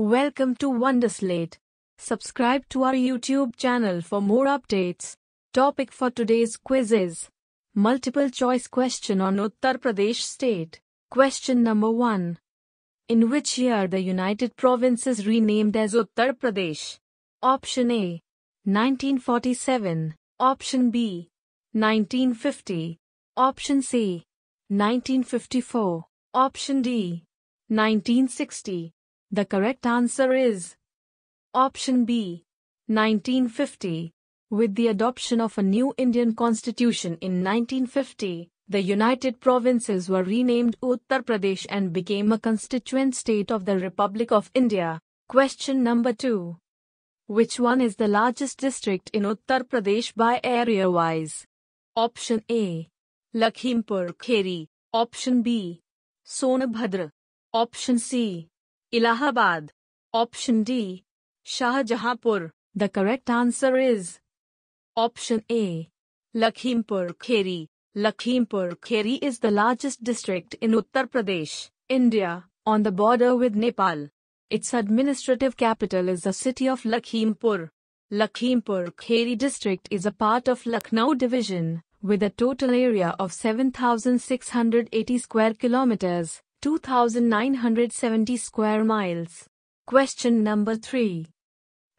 Welcome to Wonderslate. Subscribe to our YouTube channel for more updates. Topic for today's quiz is Multiple choice question on Uttar Pradesh state. Question number 1. In which year the United Provinces renamed as Uttar Pradesh? Option A. 1947. Option B. 1950. Option C. 1954. Option D. 1960. The correct answer is option B. 1950. With the adoption of a new Indian constitution in 1950, the United Provinces were renamed Uttar Pradesh and became a constituent state of the Republic of India. Question number 2. Which one is the largest district in Uttar Pradesh by area wise? Option A. Lakhimpur Kheri. Option B. Sonabhadra. Option C. Allahabad. Option D. Shahjahanpur. The correct answer is Option A. Lakhimpur Kheri. Lakhimpur Kheri is the largest district in Uttar Pradesh, India, on the border with Nepal. Its administrative capital is the city of Lakhimpur. Lakhimpur Kheri district is a part of Lucknow division, with a total area of 7,680 square kilometers. 2970 square miles. Question number 3.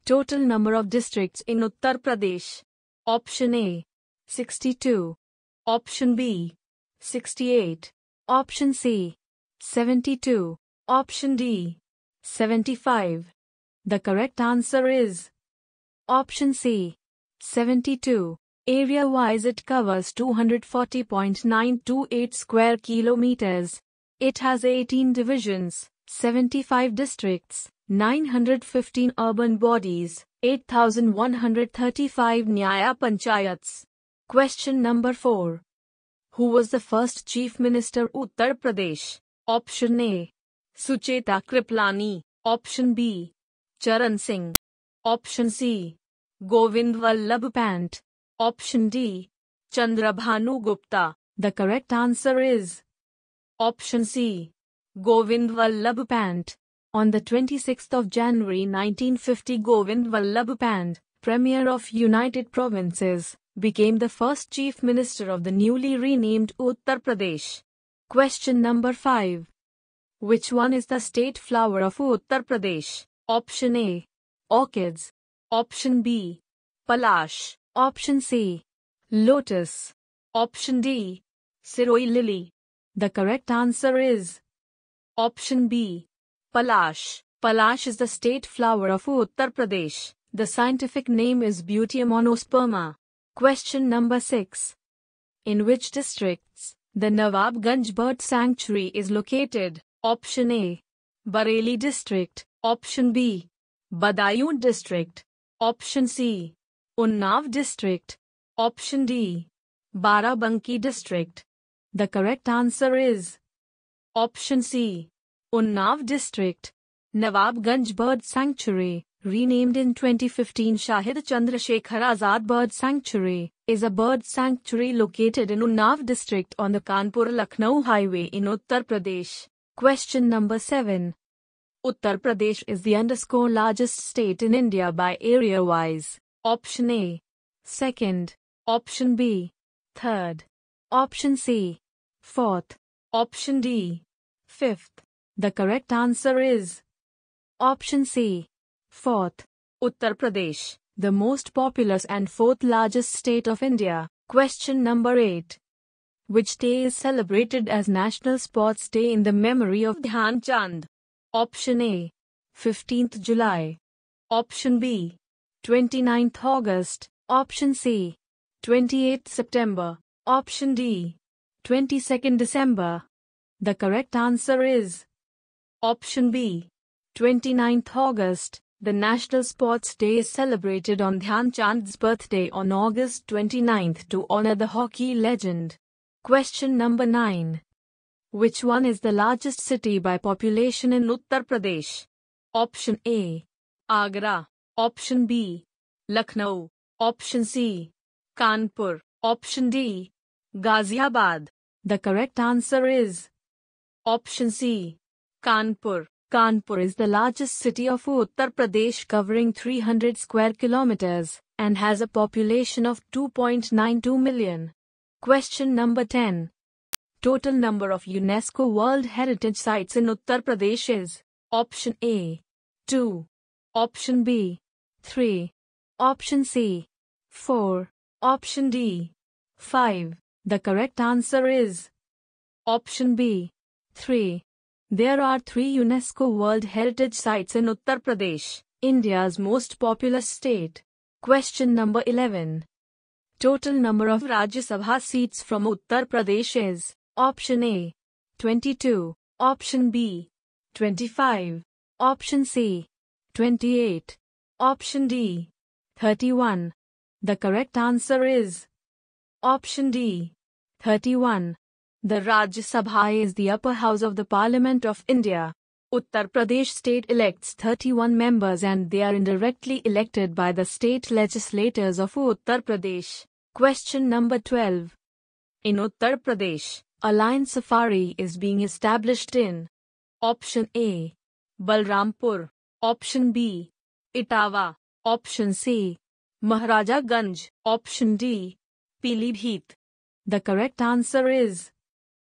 Total number of districts in Uttar Pradesh. Option A 62. Option B 68. Option C 72. Option D 75. The correct answer is Option C 72. Area wise, it covers 240.928 square kilometers. It has 18 divisions, 75 districts, 915 urban bodies, 8135 Nyaya Panchayats. Question number 4. Who was the first Chief Minister Uttar Pradesh? Option A. Sucheta Kriplani. Option B. Charan Singh. Option C. Govind Vallabh Pant. Option D. Chandrabhanu Gupta. The correct answer is Option C. Govind Vallabh Pant. On the 26th of January 1950 Govind Vallabh Pant, Premier of United Provinces, became the first Chief Minister of the newly renamed Uttar Pradesh. Question number 5. Which one is the state flower of Uttar Pradesh? Option A. Orchids. Option B. Palash. Option C. Lotus. Option D. Siroi lily. The correct answer is option B. Palash. Palash is the state flower of Uttar Pradesh. The scientific name is Butia monosperma. Question number 6. In which districts the Nawabganj Bird Sanctuary is located? Option A. Bareilly District. Option B. Badayun District. Option C. Unnav District. Option D. Barabanki District. The correct answer is Option C. Unnav District. Nawabganj Bird Sanctuary, renamed in 2015 Shahid Chandrasekhar Azad Bird Sanctuary, is a bird sanctuary located in Unnav district on the Kanpur-Lucknow highway in Uttar Pradesh. Question number 7. Uttar Pradesh is the underscore largest state in India by area-wise. Option A. Second. Option B. Third. Option C. Fourth. Option D. Fifth. The correct answer is Option C. Fourth. Uttar Pradesh, the most populous and fourth largest state of India. Question number 8. Which day is celebrated as National Sports Day in the memory of Dhyan Chand? Option A. 15th July. Option B. 29th August. Option C. 28th September. Option D. 22nd December. The correct answer is option B. 29th August. The National Sports Day is celebrated on Dhyan Chand's birthday on August 29th to honor the hockey legend. Question number 9. Which one is the largest city by population in Uttar Pradesh? Option A. Agra. Option B. Lucknow. Option C. Kanpur. Option D. Ghaziabad. The correct answer is option C. Kanpur. Kanpur is the largest city of Uttar Pradesh covering 300 square kilometers and has a population of 2.92 million. Question number 10. Total number of UNESCO World Heritage Sites in Uttar Pradesh is Option A 2, Option B 3, Option C 4, Option D 5. The correct answer is option B. 3. There are three UNESCO World Heritage Sites in Uttar Pradesh, India's most populous state. Question number 11. Total number of Rajya Sabha seats from Uttar Pradesh is Option A 22, Option B 25, Option C 28, Option D 31. The correct answer is Option D. 31. The Rajya Sabha is the upper house of the Parliament of India. Uttar Pradesh state elects 31 members and they are indirectly elected by the state legislators of Uttar Pradesh. Question number 12. In Uttar Pradesh, a lion safari is being established in Option A. Balrampur. Option B. Itawa. Option C. Maharaja Ganj. Option D. Pilibhit. The correct answer is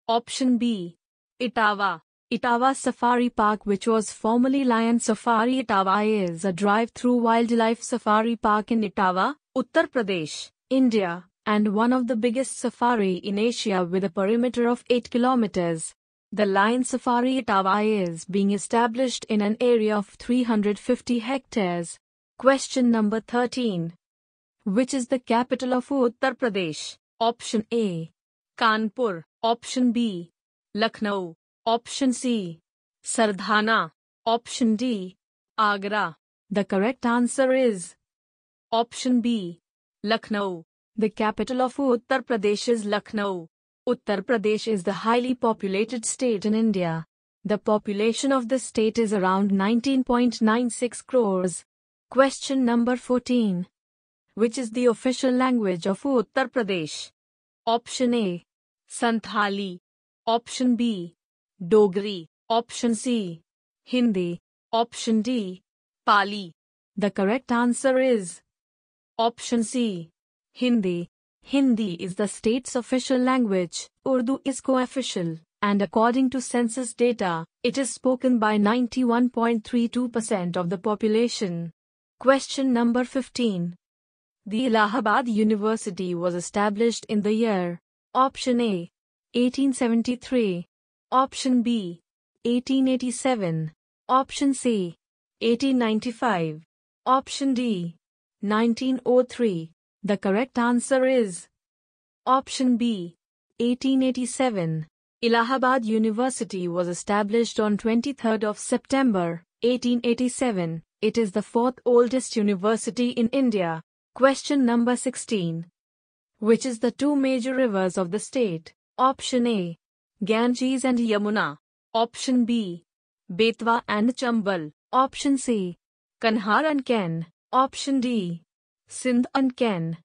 option B. Itawa. Itawa Safari Park which was formerly Lion Safari Itawa is a drive-through wildlife safari park in Itawa, Uttar Pradesh, India, and one of the biggest safari in Asia with a perimeter of 8 kilometers. The Lion Safari Itawa is being established in an area of 350 hectares. Question number 13. Which is the capital of Uttar Pradesh? Option A. Kanpur. Option B. Lucknow. Option C. Sardhana. Option D. Agra. The correct answer is Option B. Lucknow. The capital of Uttar Pradesh is Lucknow. Uttar Pradesh is the highly populated state in India. The population of the state is around 19.96 crores. Question number 14 which is the official language of Uttar Pradesh. Option A. Santhali. Option B. Dogri. Option C. Hindi. Option D. Pali. The correct answer is Option C. Hindi. Hindi is the state's official language, Urdu is co-official, and according to census data, it is spoken by 91.32% of the population. Question number 15. The Allahabad University was established in the year Option A 1873, Option B 1887, Option C 1895, Option D 1903. The correct answer is Option B 1887. Allahabad University was established on 23rd of September 1887. It is the fourth oldest university in India. Question number 16. Which is the two major rivers of the state? Option A. Ganges and Yamuna. Option B. Betwa and Chambal. Option C. Kanhar and Ken. Option D. Sindh and Ken.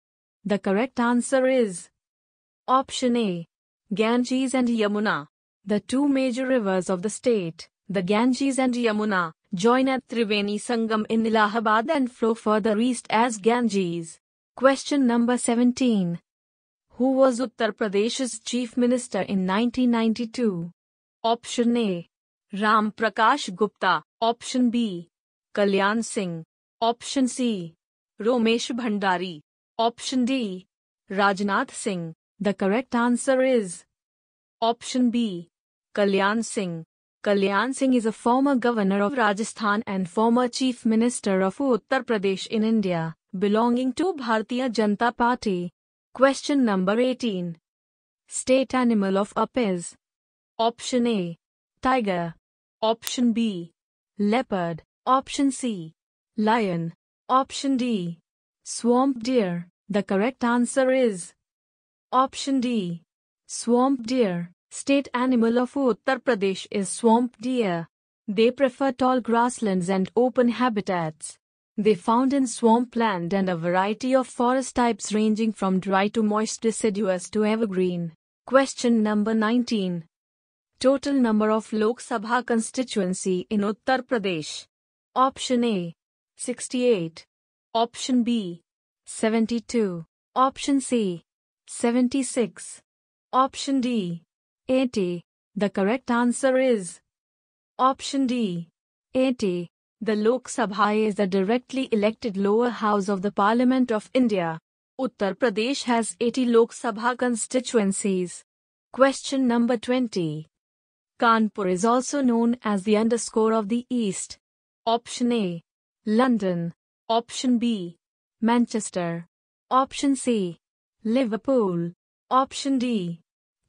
The correct answer is Option A. Ganges and Yamuna. The two major rivers of the state, the Ganges and Yamuna, join at Triveni Sangam in Allahabad and flow further east as Ganges. Question number 17. Who was Uttar Pradesh's chief minister in 1992? Option A. Ram Prakash Gupta. Option B. Kalyan Singh. Option C. Romesh Bhandari. Option D. Rajnath Singh. The correct answer is Option B. Kalyan Singh. Kalyan Singh is a former governor of Rajasthan and former chief minister of Uttar Pradesh in India, belonging to Bharatiya Janata Party. Question number 18. State animal of UP is Option A. Tiger. Option B. Leopard. Option C. Lion. Option D. Swamp deer. The correct answer is Option D. Swamp deer. State animal of Uttar Pradesh is swamp deer. They prefer tall grasslands and open habitats. They found in swampland and a variety of forest types ranging from dry to moist deciduous to evergreen. Question number 19. Total number of Lok Sabha constituency in Uttar Pradesh. Option A 68. Option B 72. Option C 76. Option D 80. The correct answer is option D. 80. The Lok Sabha is the directly elected lower house of the Parliament of India. Uttar Pradesh has 80 Lok Sabha constituencies. Question number 20. Kanpur is also known as the underscore of the East. Option A. London. Option B. Manchester. Option C. Liverpool. Option D.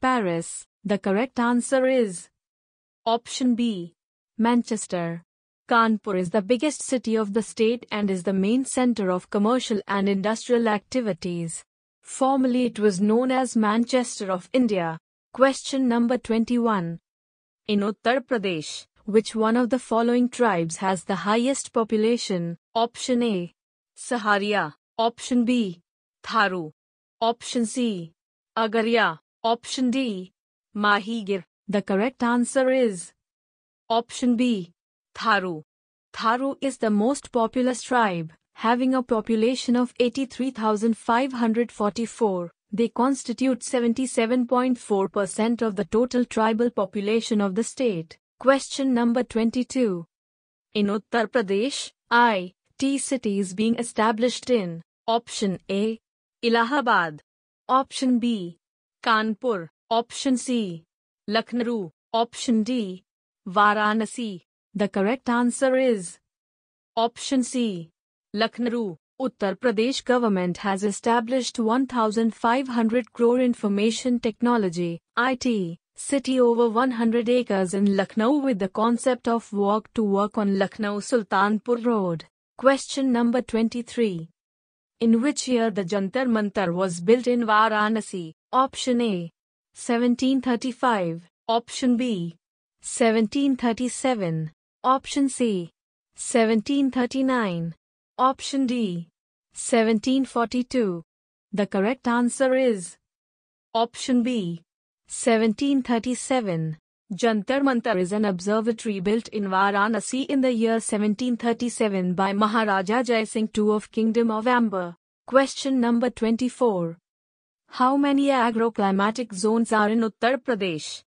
Paris. The correct answer is option B. Manchester. Kanpur is the biggest city of the state and is the main center of commercial and industrial activities. Formerly it was known as Manchester of India. Question number 21. In Uttar Pradesh, which one of the following tribes has the highest population? Option A. Saharia. Option B. Tharu. Option C. Agaria. Option D. Mahigir. The correct answer is option B. Tharu. Tharu is the most populous tribe, having a population of 83,544. They constitute 77.4% of the total tribal population of the state. Question number 22. In Uttar Pradesh, I, T cities being established in Option A, Allahabad. Option B, Kanpur. Option C. Lucknow. Option D. Varanasi. The correct answer is Option C. Lucknow. Uttar Pradesh government has established 1500 crore information technology IT city over 100 acres in Lucknow with the concept of walk to work on Lucknow Sultanpur Road. Question number 23. In which year the Jantar Mantar was built in Varanasi? Option A 1735. Option B. 1737. Option C. 1739. Option D. 1742. The correct answer is Option B. 1737. Jantar Mantar is an observatory built in Varanasi in the year 1737 by Maharaja Jai Singh II of Kingdom of Amber. Question number 24. How many agroclimatic zones are in Uttar Pradesh?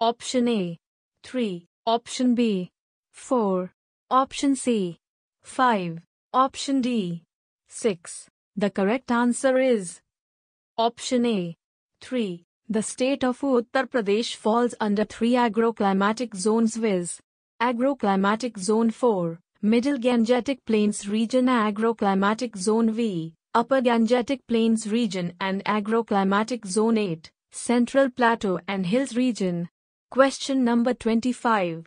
Option A 3, Option B 4, Option C 5, Option D 6. The correct answer is Option A 3. The state of Uttar Pradesh falls under three agroclimatic zones viz. Agroclimatic Zone 4, Middle Gangetic Plains Region Agroclimatic Zone V, Upper Gangetic Plains Region and Agroclimatic Zone 8, Central Plateau and Hills Region. Question number 25.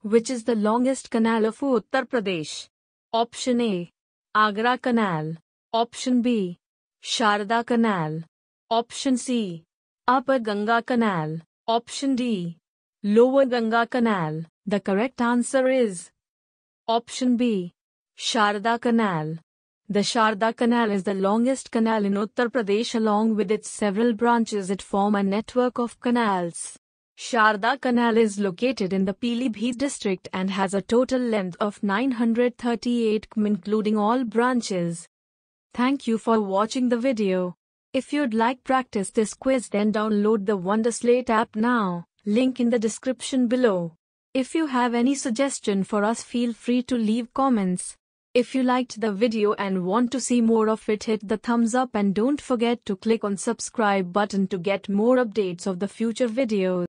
Which is the longest canal of Uttar Pradesh? Option A. Agra Canal. Option B. Sharda Canal. Option C. Upper Ganga Canal. Option D. Lower Ganga Canal. The correct answer is Option B. Sharda Canal. The Sharda Canal is the longest canal in Uttar Pradesh along with its several branches it form a network of canals. Sharda Canal is located in the Pilibhit district and has a total length of 938 km including all branches. Thank you for watching the video. If you'd like practice this quiz then download the Wonderslate app now, link in the description below. If you have any suggestion for us feel free to leave comments. If you liked the video and want to see more of it hit the thumbs up and don't forget to click on subscribe button to get more updates of the future videos.